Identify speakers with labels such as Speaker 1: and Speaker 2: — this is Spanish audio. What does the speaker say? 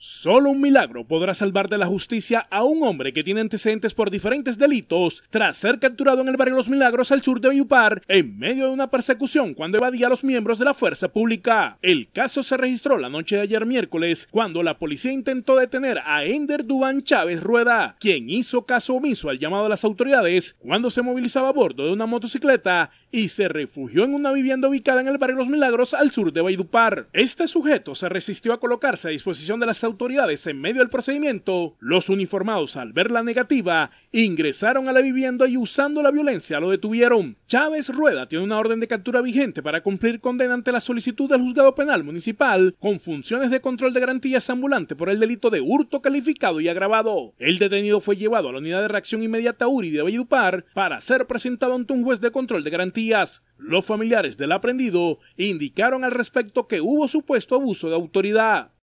Speaker 1: Solo un milagro podrá salvar de la justicia a un hombre que tiene antecedentes por diferentes delitos tras ser capturado en el barrio Los Milagros al sur de Bayupar en medio de una persecución cuando evadía a los miembros de la fuerza pública. El caso se registró la noche de ayer miércoles cuando la policía intentó detener a Ender Dubán Chávez Rueda, quien hizo caso omiso al llamado de las autoridades cuando se movilizaba a bordo de una motocicleta y se refugió en una vivienda ubicada en el barrio Los Milagros al sur de Baidupar. Este sujeto se resistió a colocarse a disposición de las autoridades autoridades en medio del procedimiento, los uniformados al ver la negativa ingresaron a la vivienda y usando la violencia lo detuvieron. Chávez Rueda tiene una orden de captura vigente para cumplir condena ante la solicitud del juzgado penal municipal con funciones de control de garantías ambulante por el delito de hurto calificado y agravado. El detenido fue llevado a la unidad de reacción inmediata URI de Valledupar para ser presentado ante un juez de control de garantías. Los familiares del aprendido indicaron al respecto que hubo supuesto abuso de autoridad.